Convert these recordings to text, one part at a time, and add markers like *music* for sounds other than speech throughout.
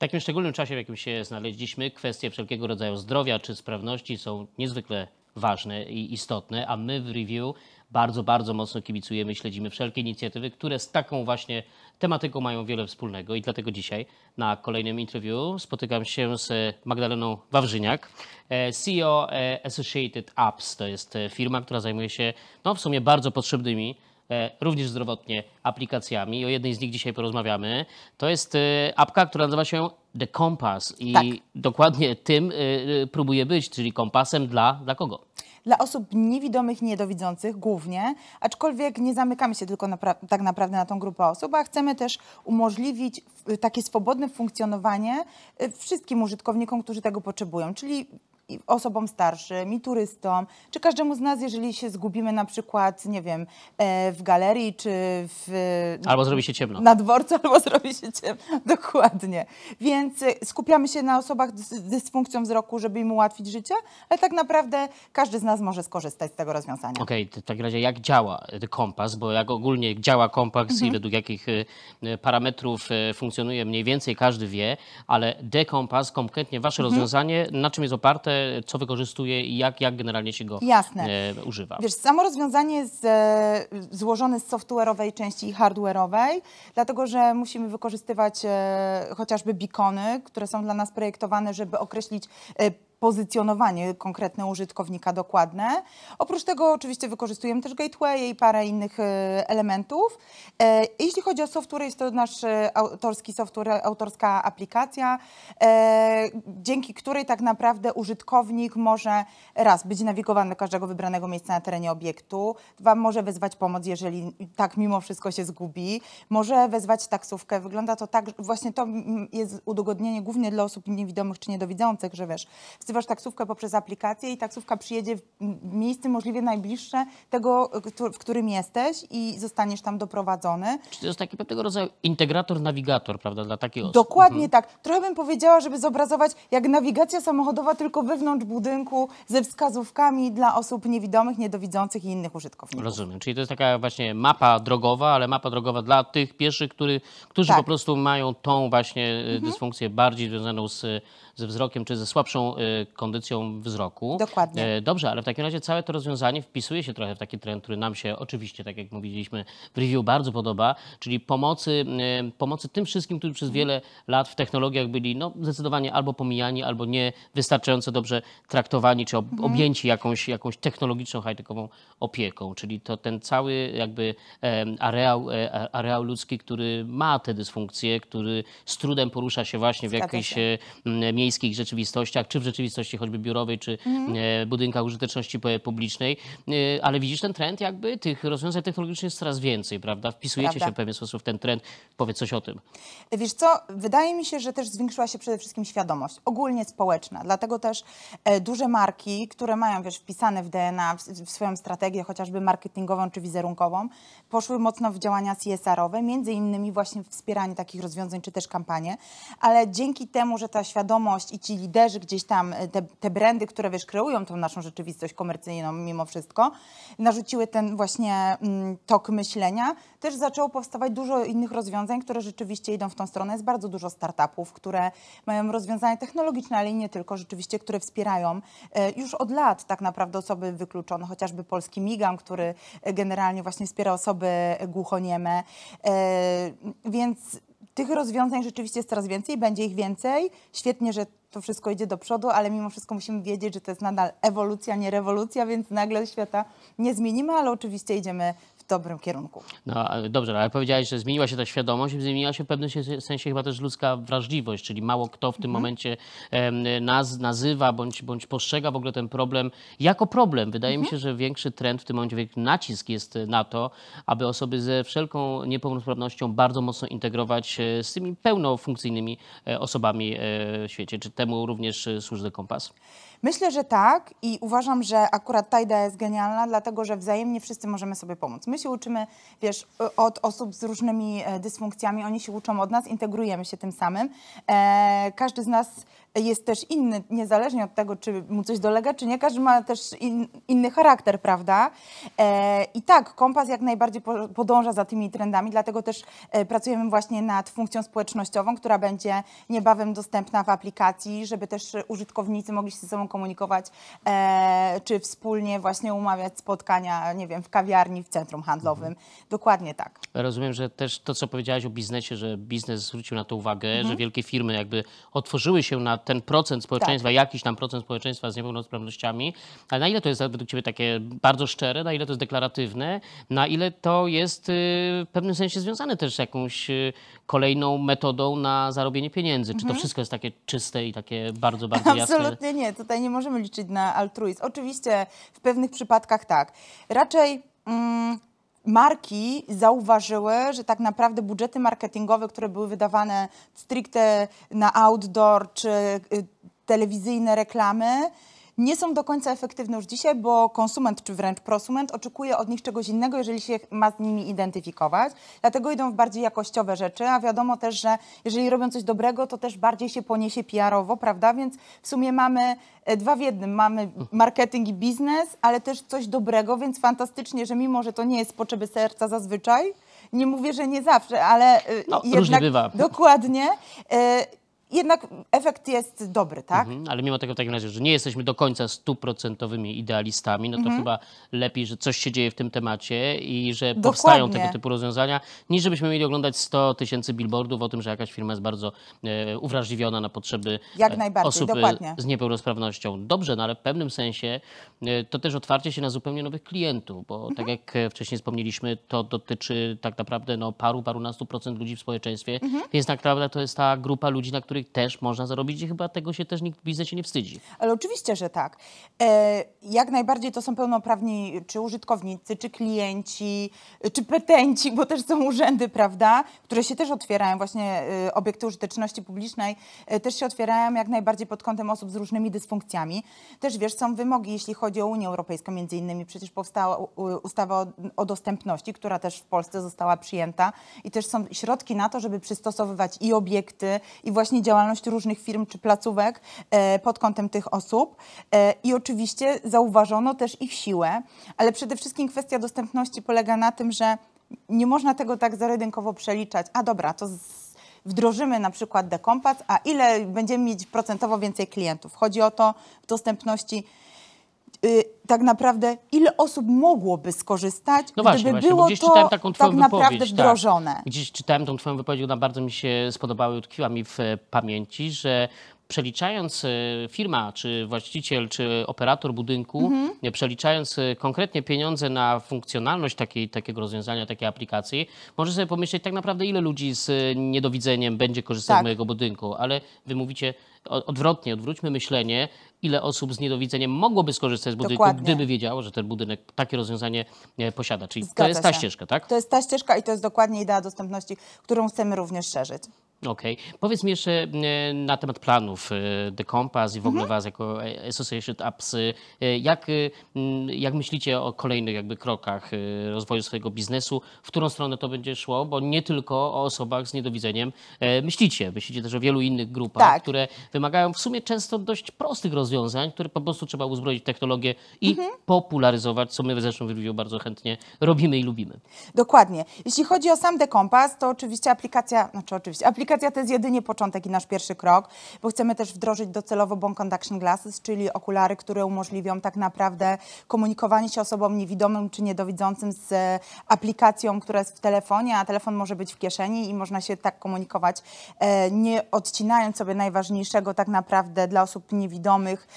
W takim szczególnym czasie, w jakim się znaleźliśmy, kwestie wszelkiego rodzaju zdrowia czy sprawności są niezwykle ważne i istotne, a my w review bardzo, bardzo mocno kibicujemy, śledzimy wszelkie inicjatywy, które z taką właśnie tematyką mają wiele wspólnego i dlatego dzisiaj na kolejnym interview spotykam się z Magdaleną Wawrzyniak, e, CEO e, Associated Apps. To jest e, firma, która zajmuje się no, w sumie bardzo potrzebnymi E, również zdrowotnie aplikacjami. O jednej z nich dzisiaj porozmawiamy. To jest e, apka, która nazywa się The Compass i tak. dokładnie tym e, próbuje być, czyli kompasem dla, dla kogo? Dla osób niewidomych, niedowidzących głównie, aczkolwiek nie zamykamy się tylko napra tak naprawdę na tą grupę osób, a chcemy też umożliwić takie swobodne funkcjonowanie wszystkim użytkownikom, którzy tego potrzebują, czyli osobom starszym i turystom, czy każdemu z nas, jeżeli się zgubimy na przykład, nie wiem, e, w galerii, czy w... Albo zrobi się ciemno. Na dworcu, *laughs* albo zrobi się ciemno. Dokładnie. Więc e, skupiamy się na osobach z dysfunkcją wzroku, żeby im ułatwić życie, ale tak naprawdę każdy z nas może skorzystać z tego rozwiązania. Okej, okay, w takim razie jak działa e, kompas, bo jak ogólnie działa kompas mhm. i według jakich parametrów funkcjonuje mniej więcej każdy wie, ale dekompas, konkretnie wasze mhm. rozwiązanie, na czym jest oparte, co wykorzystuje i jak, jak generalnie się go Jasne. E, używa. Wiesz, samo rozwiązanie jest złożone z software'owej części i hardware'owej, dlatego że musimy wykorzystywać e, chociażby bikony, które są dla nas projektowane, żeby określić e, pozycjonowanie konkretne użytkownika dokładne. Oprócz tego oczywiście wykorzystujemy też gateway i parę innych e, elementów. E, jeśli chodzi o software, jest to nasz e, autorski software, autorska aplikacja, dzięki której tak naprawdę użytkownik może raz być nawigowany do każdego wybranego miejsca na terenie obiektu, dwa może wezwać pomoc, jeżeli tak mimo wszystko się zgubi, może wezwać taksówkę. Wygląda to tak, właśnie to jest udogodnienie głównie dla osób niewidomych czy niedowidzących, że wiesz, wzywasz taksówkę poprzez aplikację i taksówka przyjedzie w miejsce możliwie najbliższe tego, e, w którym jesteś i zostaniesz tam doprowadzony. Czy to jest taki pewnego rodzaju integrator, nawigator, prawda, dla takiej osoby Dokładnie mhm. tak. Trochę bym powiedziała, żeby zobrazować jak nawigacja samochodowa tylko wewnątrz budynku ze wskazówkami dla osób niewidomych, niedowidzących i innych użytkowników. Rozumiem, czyli to jest taka właśnie mapa drogowa, ale mapa drogowa dla tych pieszych, który, którzy tak. po prostu mają tą właśnie e, mhm. dysfunkcję bardziej związaną z ze wzrokiem, czy ze słabszą y, kondycją wzroku. Dokładnie. E, dobrze, ale w takim razie całe to rozwiązanie wpisuje się trochę w taki trend, który nam się oczywiście, tak jak mówiliśmy w review, bardzo podoba, czyli pomocy, y, pomocy tym wszystkim, którzy przez wiele lat w technologiach byli no, zdecydowanie albo pomijani, albo nie wystarczająco dobrze traktowani, czy mhm. objęci jakąś, jakąś technologiczną, high-techową opieką. Czyli to ten cały jakby areał, e, areał ludzki, który ma te dysfunkcje, który z trudem porusza się właśnie w jakiejś jakieś miejskich rzeczywistościach, czy w rzeczywistości choćby biurowej, czy mhm. E, budynkach użyteczności publicznej. E, ale widzisz ten trend, jakby tych rozwiązań technologicznych jest coraz więcej, prawda? Wpisujecie prawda. się w pewien sposób w ten trend. Powiedz coś o tym. Wiesz co, wydaje mi się, że też zwiększyła się przede wszystkim świadomość, ogólnie społeczna. Dlatego też e, duże marki, które mają wiesz, wpisane w DNA, w swoją strategię chociażby marketingową czy wizerunkową, poszły mocno w działania CSR-owe, między innymi właśnie wspieranie takich rozwiązań czy też kampanie, ale dzięki temu, że ta świadomość świadomość i ci liderzy gdzieś tam, e, te, te brandy, które wiesz, kreują tą naszą rzeczywistość komercyjną mimo wszystko, narzuciły ten właśnie mm, tok myślenia, też zaczęło powstawać dużo innych rozwiązań, które rzeczywiście idą w tą stronę. Jest bardzo dużo startupów, które mają rozwiązania technologiczne, ale i nie tylko, rzeczywiście, które wspierają e, już od lat tak naprawdę osoby wykluczone, chociażby polski Migam, który generalnie właśnie wspiera osoby głuchonieme. E, więc tych rozwiązań rzeczywiście jest coraz więcej, będzie ich więcej. Świetnie, że to wszystko idzie do przodu, ale mimo wszystko musimy wiedzieć, że to jest nadal ewolucja, nie rewolucja, więc nagle świata nie zmienimy, ale oczywiście idziemy dobrym kierunku. No dobrze, no, ale powiedziałeś, że zmieniła się ta świadomość, zmieniła się w pewnym sensie chyba też ludzka wrażliwość, czyli mało kto w tym mhm. momencie nas nazywa bądź, bądź postrzega w ogóle ten problem jako problem. Wydaje mhm. mi się, że większy trend w tym momencie, większy nacisk jest na to, aby osoby ze wszelką niepełnosprawnością bardzo mocno integrować z tymi pełnofunkcyjnymi e, osobami e, w świecie. Czy temu również e, służy kompas? Myślę, że tak i uważam, że akurat ta idea jest genialna, dlatego że wzajemnie wszyscy możemy sobie pomóc się uczymy, wiesz, od osób z różnymi e, dysfunkcjami, oni się uczą od nas, integrujemy się tym samym. E, każdy z nas jest też inny, niezależnie od tego, czy mu coś dolega, czy nie. Każdy ma też in, inny charakter, prawda? E, I tak, kompas jak najbardziej po, podąża za tymi trendami, dlatego też e, pracujemy właśnie nad funkcją społecznościową, która będzie niebawem dostępna w aplikacji, żeby też użytkownicy mogli się ze sobą komunikować, e, czy wspólnie właśnie umawiać spotkania, nie wiem, w kawiarni, w centrum handlowym. Mhm. Dokładnie tak. Rozumiem, że też to, co powiedziałaś o biznesie, że biznes zwrócił na to uwagę, mhm. że wielkie firmy jakby otworzyły się na ten procent społeczeństwa, tak. jakiś tam procent społeczeństwa z niepełnosprawnościami, ale na ile to jest według Ciebie takie bardzo szczere, na ile to jest deklaratywne, na ile to jest y, w pewnym sensie związane też z jakąś y, kolejną metodą na zarobienie pieniędzy? Mhm. Czy to mhm. wszystko jest takie czyste i takie bardzo, bardzo jasne? Absolutnie nie. Tutaj nie możemy liczyć na altruizm. Oczywiście w pewnych przypadkach tak. Raczej... Mm, marki zauważyły, że tak naprawdę budżety marketingowe, które były wydawane stricte na outdoor czy y, telewizyjne reklamy, nie są do końca efektywne już dzisiaj, bo konsument czy wręcz prosument oczekuje od nich czegoś innego, jeżeli się ma z nimi identyfikować. Dlatego idą w bardziej jakościowe rzeczy, a wiadomo też, że jeżeli robią coś dobrego, to też bardziej się poniesie PR-owo, prawda? Więc w sumie mamy e, dwa w jednym. Mamy marketing i biznes, ale też coś dobrego, więc fantastycznie, że mimo, że to nie jest potrzeby serca zazwyczaj, nie mówię, że nie zawsze, ale e, no, jednak dokładnie. E, jednak efekt jest dobry, tak? Mhm, ale mimo tego w takim razie, że nie jesteśmy do końca stuprocentowymi idealistami, no to mhm. chyba lepiej, że coś się dzieje w tym temacie i że Dokładnie. powstają tego typu rozwiązania, niż żebyśmy mieli oglądać 100 tysięcy billboardów o tym, że jakaś firma jest bardzo e, uwrażliwiona na potrzeby Jak e, najbardziej, osób e, Dokładnie. z niepełnosprawnością. Dobrze, no ale w pewnym sensie e, to też otwarcie się na zupełnie nowych klientów, bo tak mhm. tak jak e, wcześniej wspomnieliśmy, to dotyczy tak naprawdę no, paru, parunastu procent ludzi w społeczeństwie, mhm. więc tak naprawdę to jest ta grupa ludzi, na których których też można zarobić i chyba tego się też nikt w biznesie nie wstydzi. Ale oczywiście, że tak. E, jak najbardziej to są pełnoprawni czy użytkownicy, czy klienci, czy petenci, bo też są urzędy, prawda, które się też otwierają, właśnie e, obiekty użyteczności publicznej e, też się otwierają jak najbardziej pod kątem osób z różnymi dysfunkcjami. Też wiesz, są wymogi, jeśli chodzi o Unię Europejską, między innymi przecież powstała ustawa o dostępności, która też w Polsce została przyjęta i też są środki na to, żeby przystosowywać i obiekty, i właśnie działania działalność różnych firm czy placówek e, pod kątem tych osób e, i oczywiście zauważono też ich siłę, ale przede wszystkim kwestia dostępności polega na tym, że nie można tego tak zarydynkowo przeliczać. A dobra, to wdrożymy na przykład dekompas, a ile będziemy mieć procentowo więcej klientów. Chodzi o to w dostępności Y, tak naprawdę ile osób mogłoby skorzystać, no właśnie, gdyby właśnie, było gdzieś to taką twoją tak naprawdę tak. wdrożone. Tak. Gdzieś czytałem tą twoją wypowiedź, ona bardzo mi się spodobała i utkwiła mi w e, pamięci, że przeliczając e, firma, czy właściciel, czy operator budynku, mhm. przeliczając e, konkretnie pieniądze na funkcjonalność takiej, takiego rozwiązania, takiej aplikacji, może sobie pomyśleć tak naprawdę, ile ludzi z niedowidzeniem będzie korzystać tak. z mojego budynku, ale wy mówicie, odwrotnie, odwróćmy myślenie, ile osób z niedowidzeniem mogłoby skorzystać z budynku, Dokładnie. gdyby wiedziało, że ten budynek takie rozwiązanie e, posiada. Czyli Zgadza to jest ta się. ścieżka, tak? To jest ta ścieżka i to jest dokładnie idea dostępności, którą chcemy również szerzyć. Okej. Okay. Powiedz mi jeszcze e, na temat planów e, The Compass i w ogóle mhm. Was jako Associated Apps. Jak, y, jak myślicie o kolejnych jakby krokach rozwoju swojego biznesu? W którą stronę to będzie szło? Bo nie tylko o osobach z niedowidzeniem myślicie. Myślicie też o wielu innych grupach, tak. które wymagają w sumie często dość prostych rozwiązań, które po prostu trzeba uzbroić technologię i mhm. popularyzować, co my w zeszłym review bardzo chętnie robimy i lubimy. Dokładnie. Jeśli chodzi o sam dekompas, to oczywiście aplikacja, znaczy oczywiście, aplikacja to jest jedynie początek i nasz pierwszy krok, bo chcemy też wdrożyć docelowo Bone Conduction Glasses, czyli okulary, które umożliwią tak naprawdę komunikowanie się osobom niewidomym czy niedowidzącym z e, aplikacją, która jest w telefonie, a telefon może być w kieszeni i można się tak komunikować, e, nie odcinając sobie najważniejszego tego tak naprawdę dla osób niewidomych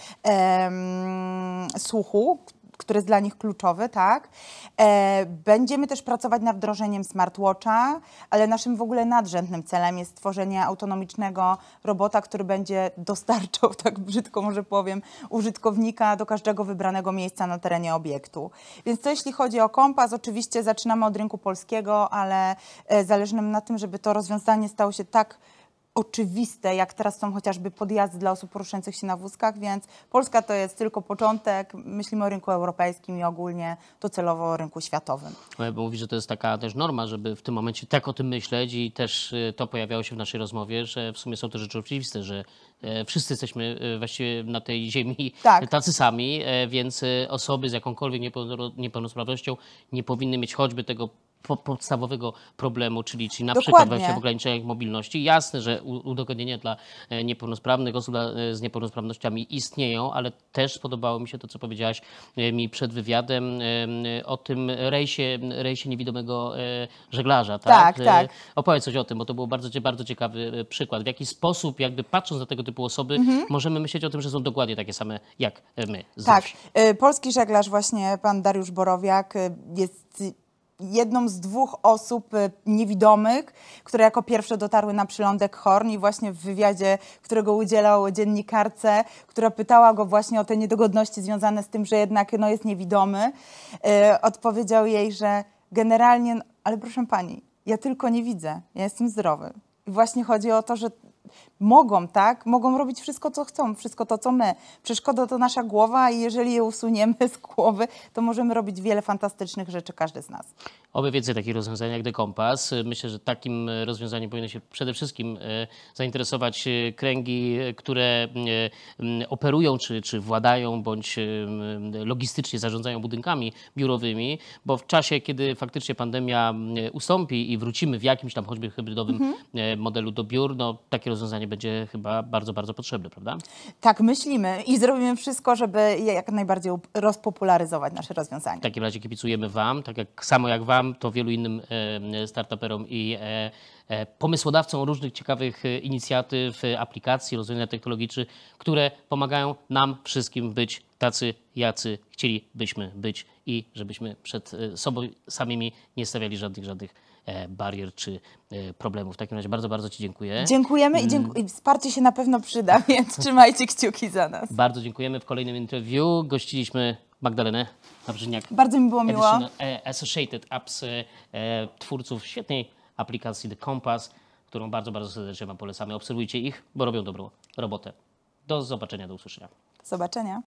słuchu, który jest dla nich kluczowy, tak. E, będziemy też pracować nad wdrożeniem smartwatcha, ale naszym w ogóle nadrzędnym celem jest stworzenie autonomicznego robota, który będzie dostarczał, *laughs* tak brzydko może powiem, użytkownika do każdego wybranego miejsca na terenie obiektu. Więc to jeśli chodzi o kompas, oczywiście zaczynamy od rynku polskiego, ale e, zależy nam na tym, żeby to rozwiązanie stało się tak oczywiste, jak teraz są chociażby podjazdy dla osób poruszających się na wózkach, więc Polska to jest tylko początek. Myślimy o rynku europejskim i ogólnie docelowo o rynku światowym. No, Bo mówi, że to jest taka też norma, żeby w tym momencie tak o tym myśleć i też y, to pojawiało się w naszej rozmowie, że w sumie są to rzeczy oczywiste, że E, wszyscy jesteśmy e, właściwie na tej ziemi tak. tacy sami, e, więc osoby z jakąkolwiek niepełnosprawnością nie powinny mieć choćby tego po podstawowego problemu, czyli, czyli na Dokładnie. przykład właśnie w ograniczeniach mobilności. Jasne, że udogodnienia dla niepełnosprawnych osób z niepełnosprawnościami istnieją, ale też podobało mi się to, co powiedziałaś mi przed wywiadem o tym rejsie, rejsie niewidomego żeglarza. Tak, tak. tak. Opowiedz coś o tym, bo to był bardzo, bardzo ciekawy przykład. W jaki sposób, jakby patrząc na tego typu typu osoby, mhm. możemy myśleć o tym, że są dokładnie takie same jak e, my. Tak. E, polski żeglarz, właśnie pan Dariusz Borowiak, e, jest jedną z dwóch osób niewidomych, które jako pierwsze dotarły na przylądek Horn i właśnie w wywiadzie, którego udzielał dziennikarce, która pytała go właśnie o te niedogodności związane z tym, że jednak no, jest niewidomy, odpowiedział jej, że generalnie, no, ale proszę pani, ja tylko nie widzę, ja jestem zdrowy. I właśnie chodzi o to, że mogą, tak? Mogą robić wszystko, co chcą, wszystko to, co my. Przeszkoda to nasza głowa i jeżeli je usuniemy *laughs* z głowy, to możemy robić wiele fantastycznych rzeczy, każdy z nas. Oby więcej takich rozwiązań jak Dekompas. Myślę, że takim e, rozwiązaniem powinny się przede wszystkim e, zainteresować e, kręgi, które operują czy, czy władają bądź logistycznie zarządzają budynkami biurowymi, bo w czasie, kiedy faktycznie pandemia ustąpi i wrócimy w jakimś tam choćby hybrydowym mhm. modelu do biur, no takie rozwiązanie będzie chyba bardzo, bardzo potrzebny, prawda? Tak, myślimy i zrobimy wszystko, żeby jak najbardziej rozpopularyzować nasze rozwiązania. W takim razie kibicujemy Wam, tak jak samo jak Wam, to wielu innym startuperom i e, e, pomysłodawcom różnych ciekawych e, inicjatyw, aplikacji, rozwiązań technologicznych, które pomagają nam wszystkim być tacy, jacy chcielibyśmy być i żebyśmy przed sobą samymi nie stawiali żadnych, żadnych E, barier czy e, problemów. W takim razie bardzo, bardzo Ci dziękuję. Dziękujemy i, mm. dziękuję, i wsparcie się na pewno przyda, *laughs* więc trzymajcie kciuki za nas. Bardzo dziękujemy. W kolejnym interwiu gościliśmy Magdalenę Nabrzyniak. Bardzo mi było miło. E, Associated Apps, twórców świetnej aplikacji The Compass, którą bardzo, bardzo serdecznie Wam polecamy. Obserwujcie ich, bo robią dobrą robotę. Do zobaczenia, do usłyszenia. Do zobaczenia.